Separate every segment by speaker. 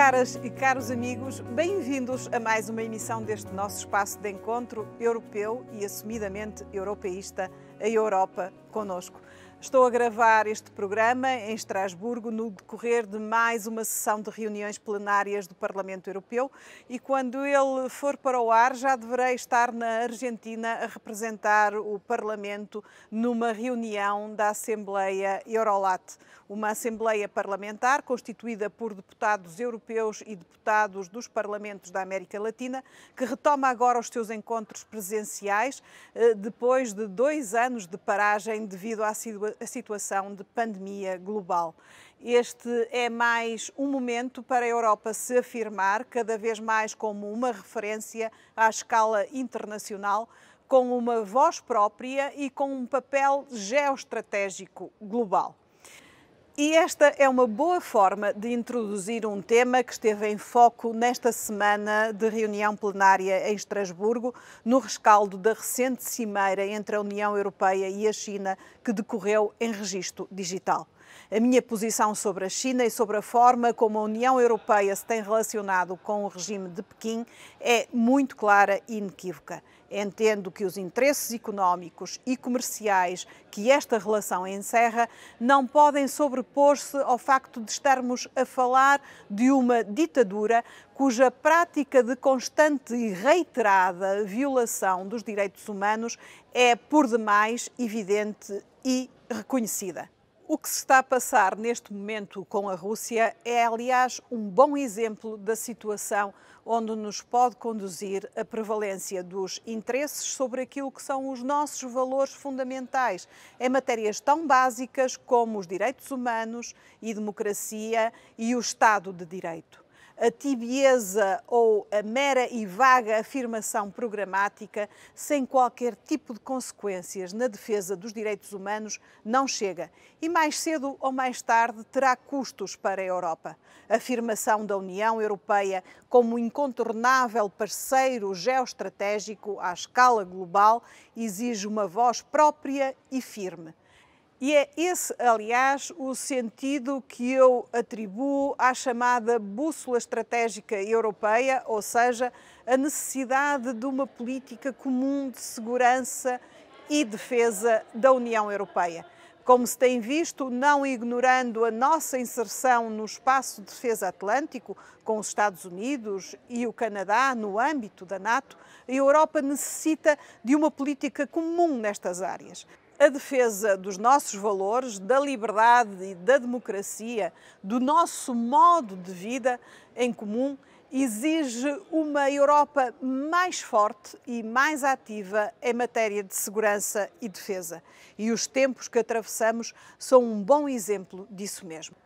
Speaker 1: Caras e caros amigos, bem-vindos a mais uma emissão deste nosso espaço de encontro europeu e assumidamente europeísta, a Europa conosco. Estou a gravar este programa em Estrasburgo no decorrer de mais uma sessão de reuniões plenárias do Parlamento Europeu e quando ele for para o ar já deverei estar na Argentina a representar o Parlamento numa reunião da Assembleia Eurolat, uma Assembleia Parlamentar constituída por deputados europeus e deputados dos parlamentos da América Latina que retoma agora os seus encontros presenciais eh, depois de dois anos de paragem devido à situação a situação de pandemia global. Este é mais um momento para a Europa se afirmar cada vez mais como uma referência à escala internacional, com uma voz própria e com um papel geoestratégico global. E esta é uma boa forma de introduzir um tema que esteve em foco nesta semana de reunião plenária em Estrasburgo, no rescaldo da recente cimeira entre a União Europeia e a China, que decorreu em registro digital. A minha posição sobre a China e sobre a forma como a União Europeia se tem relacionado com o regime de Pequim é muito clara e inequívoca. Entendo que os interesses económicos e comerciais que esta relação encerra não podem sobrepor-se ao facto de estarmos a falar de uma ditadura cuja prática de constante e reiterada violação dos direitos humanos é, por demais, evidente e reconhecida. O que se está a passar neste momento com a Rússia é, aliás, um bom exemplo da situação onde nos pode conduzir a prevalência dos interesses sobre aquilo que são os nossos valores fundamentais em matérias tão básicas como os direitos humanos e democracia e o Estado de Direito a tibieza ou a mera e vaga afirmação programática, sem qualquer tipo de consequências na defesa dos direitos humanos, não chega e mais cedo ou mais tarde terá custos para a Europa. A afirmação da União Europeia como incontornável parceiro geoestratégico à escala global exige uma voz própria e firme. E é esse, aliás, o sentido que eu atribuo à chamada bússola estratégica europeia, ou seja, a necessidade de uma política comum de segurança e defesa da União Europeia. Como se tem visto, não ignorando a nossa inserção no espaço de defesa atlântico, com os Estados Unidos e o Canadá no âmbito da NATO, a Europa necessita de uma política comum nestas áreas a defesa dos nossos valores, da liberdade e da democracia, do nosso modo de vida em comum, exige uma Europa mais forte e mais ativa em matéria de segurança e defesa. E os tempos que atravessamos são um bom exemplo disso mesmo.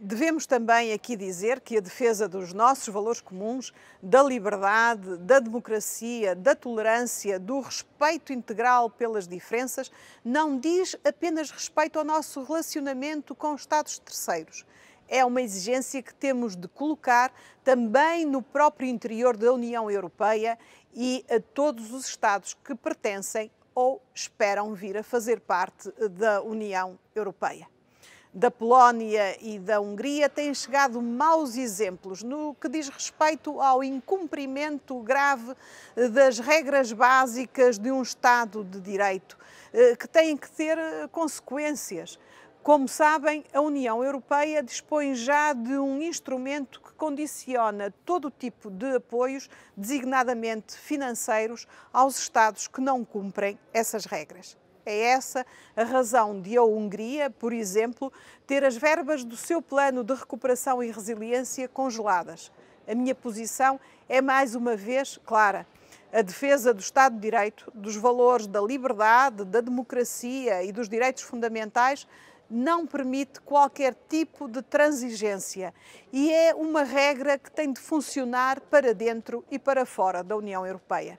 Speaker 1: Devemos também aqui dizer que a defesa dos nossos valores comuns, da liberdade, da democracia, da tolerância, do respeito integral pelas diferenças, não diz apenas respeito ao nosso relacionamento com Estados terceiros. É uma exigência que temos de colocar também no próprio interior da União Europeia e a todos os Estados que pertencem ou esperam vir a fazer parte da União Europeia da Polónia e da Hungria têm chegado maus exemplos no que diz respeito ao incumprimento grave eh, das regras básicas de um Estado de Direito, eh, que têm que ter eh, consequências. Como sabem, a União Europeia dispõe já de um instrumento que condiciona todo tipo de apoios, designadamente financeiros, aos Estados que não cumprem essas regras. É essa a razão de a Hungria, por exemplo, ter as verbas do seu plano de recuperação e resiliência congeladas. A minha posição é, mais uma vez, clara. A defesa do Estado de Direito, dos valores da liberdade, da democracia e dos direitos fundamentais não permite qualquer tipo de transigência e é uma regra que tem de funcionar para dentro e para fora da União Europeia.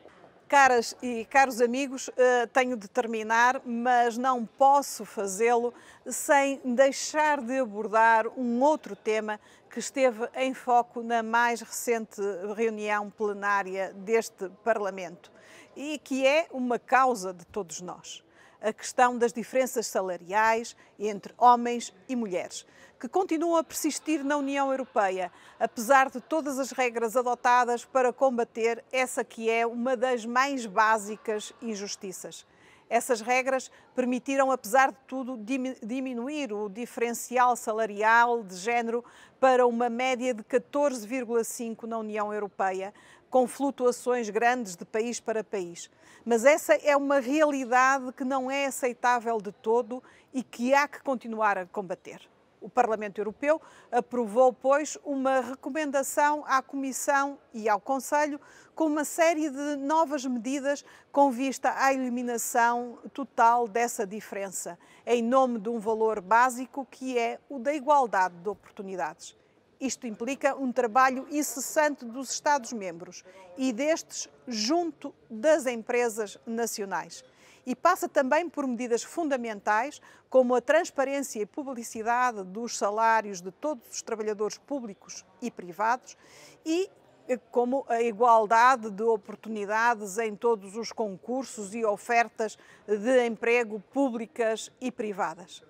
Speaker 1: Caras e caros amigos, eh, tenho de terminar, mas não posso fazê-lo sem deixar de abordar um outro tema que esteve em foco na mais recente reunião plenária deste Parlamento e que é uma causa de todos nós a questão das diferenças salariais entre homens e mulheres, que continuam a persistir na União Europeia, apesar de todas as regras adotadas para combater essa que é uma das mais básicas injustiças. Essas regras permitiram, apesar de tudo, diminuir o diferencial salarial de género para uma média de 14,5 na União Europeia, com flutuações grandes de país para país. Mas essa é uma realidade que não é aceitável de todo e que há que continuar a combater. O Parlamento Europeu aprovou, pois, uma recomendação à Comissão e ao Conselho com uma série de novas medidas com vista à eliminação total dessa diferença, em nome de um valor básico que é o da igualdade de oportunidades. Isto implica um trabalho incessante dos Estados-membros e destes junto das empresas nacionais. E passa também por medidas fundamentais, como a transparência e publicidade dos salários de todos os trabalhadores públicos e privados e eh, como a igualdade de oportunidades em todos os concursos e ofertas de emprego públicas e privadas.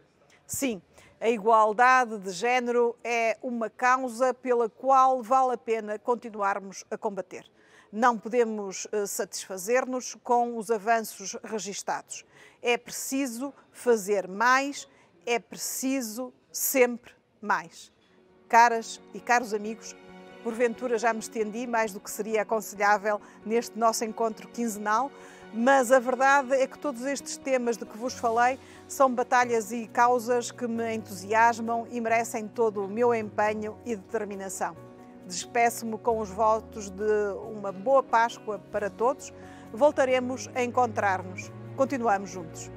Speaker 1: Sim, a igualdade de género é uma causa pela qual vale a pena continuarmos a combater. Não podemos eh, satisfazer-nos com os avanços registados. É preciso fazer mais, é preciso sempre mais. Caras e caros amigos, porventura já me estendi mais do que seria aconselhável neste nosso encontro quinzenal. Mas a verdade é que todos estes temas de que vos falei são batalhas e causas que me entusiasmam e merecem todo o meu empenho e determinação. Despeço-me com os votos de uma boa Páscoa para todos. Voltaremos a encontrar-nos. Continuamos juntos.